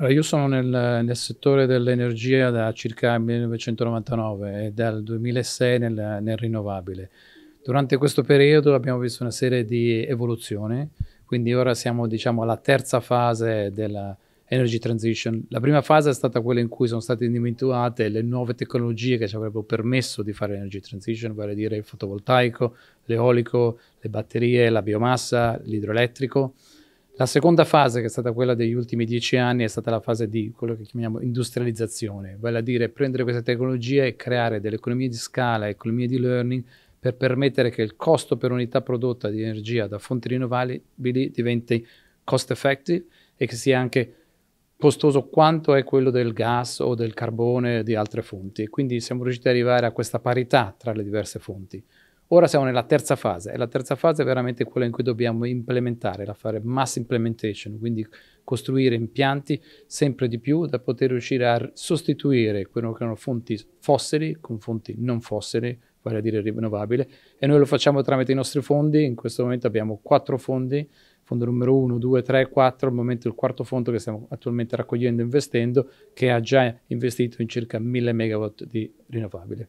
Allora, io sono nel, nel settore dell'energia da circa 1999 e dal 2006 nel, nel, rinnovabile. Durante questo periodo abbiamo visto una serie di evoluzioni, quindi ora siamo diciamo, alla terza fase della energy transition. La prima fase è stata quella in cui sono state individuate le nuove tecnologie che ci avrebbero permesso di fare energy transition, vale a dire il fotovoltaico, l'eolico, le batterie, la biomassa, l'idroelettrico. La seconda fase, che è stata quella degli ultimi dieci anni, è stata la fase di quello che chiamiamo industrializzazione, vale a dire prendere queste tecnologie e creare delle economie di scala, economie di learning, per permettere che il costo per unità prodotta di energia da fonti rinnovabili diventi cost effective e che sia anche costoso quanto è quello del gas o del carbone o di altre fonti. Quindi siamo riusciti ad arrivare a questa parità tra le diverse fonti. Ora siamo nella terza fase e la terza fase è veramente quella in cui dobbiamo implementare, la fare mass implementation, quindi costruire impianti sempre di più da poter riuscire a sostituire quello che erano fonti fossili con fonti non fossili, vale a dire rinnovabile, e noi lo facciamo tramite i nostri fondi, in questo momento abbiamo quattro fondi, fondo numero 1, 2, 3, 4, al momento il quarto fondo che stiamo attualmente raccogliendo e investendo, che ha già investito in circa 1000 megawatt di rinnovabile.